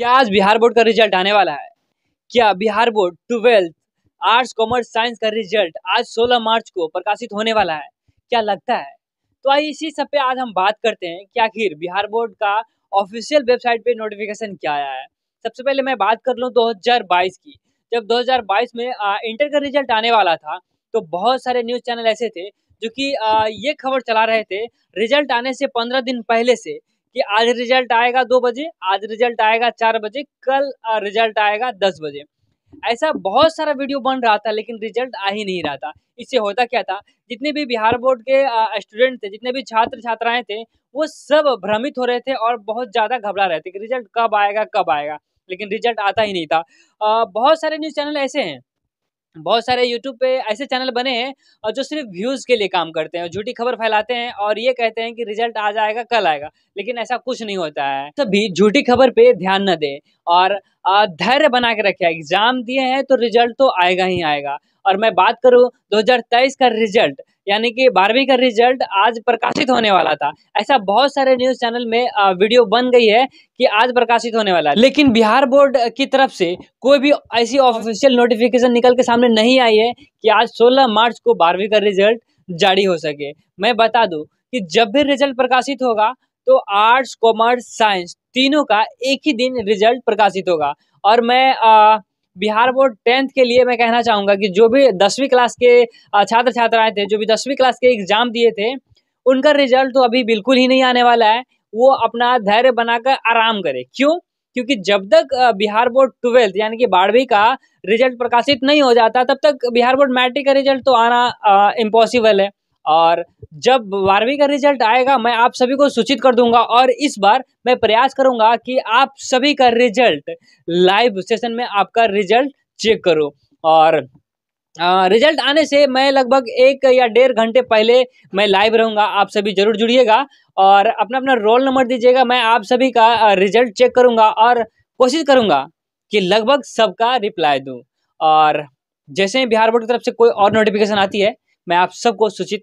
क्या आज बिहार बोर्ड का रिजल्ट आने वाला है क्या Bihar board twelfth arts commerce science का रिजल्ट आज 16 मार्च को प्रकाशित होने वाला है क्या लगता है तो आइए इसी सब पे आज हम बात करते हैं कि आखिर बिहार बोर्ड का ऑफिशियल वेबसाइट पे नोटिफिकेशन क्या आया है सबसे पहले मैं बात कर लूँ दो की जब दो में आ, इंटर का रिजल्ट आने वाला था तो बहुत सारे न्यूज़ चैनल ऐसे थे जो कि ये खबर चला रहे थे रिजल्ट आने से पंद्रह दिन पहले से कि आज रिजल्ट आएगा दो बजे आज रिजल्ट आएगा चार बजे कल रिजल्ट आएगा दस बजे ऐसा बहुत सारा वीडियो बन रहा था लेकिन रिजल्ट आ ही नहीं रहा था इससे होता क्या था जितने भी बिहार बोर्ड के स्टूडेंट थे जितने भी छात्र छात्राएं थे वो सब भ्रमित हो रहे थे और बहुत ज़्यादा घबरा रहे थे कि रिजल्ट कब आएगा कब आएगा लेकिन रिजल्ट आता ही नहीं था आ, बहुत सारे न्यूज़ चैनल ऐसे हैं बहुत सारे यूट्यूब पे ऐसे चैनल बने हैं और जो सिर्फ व्यूज़ के लिए काम करते हैं झूठी खबर फैलाते हैं और ये कहते हैं कि रिजल्ट आज आएगा कल आएगा लेकिन ऐसा कुछ नहीं होता है सभी झूठी खबर पे ध्यान न दें और धैर्य बना के रखें एग्ज़ाम दिए हैं तो रिजल्ट तो आएगा ही आएगा और मैं बात करूं 2023 का रिजल्ट यानी कि बारहवीं का रिजल्ट आज प्रकाशित होने वाला था ऐसा बहुत सारे न्यूज चैनल में वीडियो बन गई है कि आज प्रकाशित होने वाला है लेकिन बिहार बोर्ड की तरफ से कोई भी ऐसी ऑफिशियल नोटिफिकेशन निकल के सामने नहीं आई है कि आज सोलह मार्च को बारहवीं का रिजल्ट जारी हो सके मैं बता दूँ कि जब भी रिजल्ट प्रकाशित होगा तो आर्ट्स कॉमर्स साइंस तीनों का एक ही दिन रिजल्ट प्रकाशित होगा और मैं आ, बिहार बोर्ड टेंथ के लिए मैं कहना चाहूँगा कि जो भी दसवीं क्लास के छात्र छात्राएं थे जो भी दसवीं क्लास के एग्ज़ाम दिए थे उनका रिजल्ट तो अभी बिल्कुल ही नहीं आने वाला है वो अपना धैर्य बनाकर आराम करे क्यों क्योंकि जब तक बिहार बोर्ड ट्वेल्थ यानी कि बारहवीं का रिजल्ट प्रकाशित नहीं हो जाता तब तक बिहार बोर्ड मैट्रिक का रिजल्ट तो आना इम्पॉसिबल है और जब बारहवीं का रिजल्ट आएगा मैं आप सभी को सूचित कर दूंगा और इस बार मैं प्रयास करूंगा कि आप सभी का रिजल्ट लाइव सेशन में आपका रिजल्ट चेक करो और आ, रिजल्ट आने से मैं लगभग एक या डेढ़ घंटे पहले मैं लाइव रहूंगा आप सभी जरूर जुड़िएगा और अपना अपना रोल नंबर दीजिएगा मैं आप सभी का रिजल्ट चेक करूँगा और कोशिश करूंगा कि लगभग सबका रिप्लाई दूं और जैसे ही बिहार बोर्ड की तरफ से कोई और नोटिफिकेशन आती है मैं आप सबको सूचित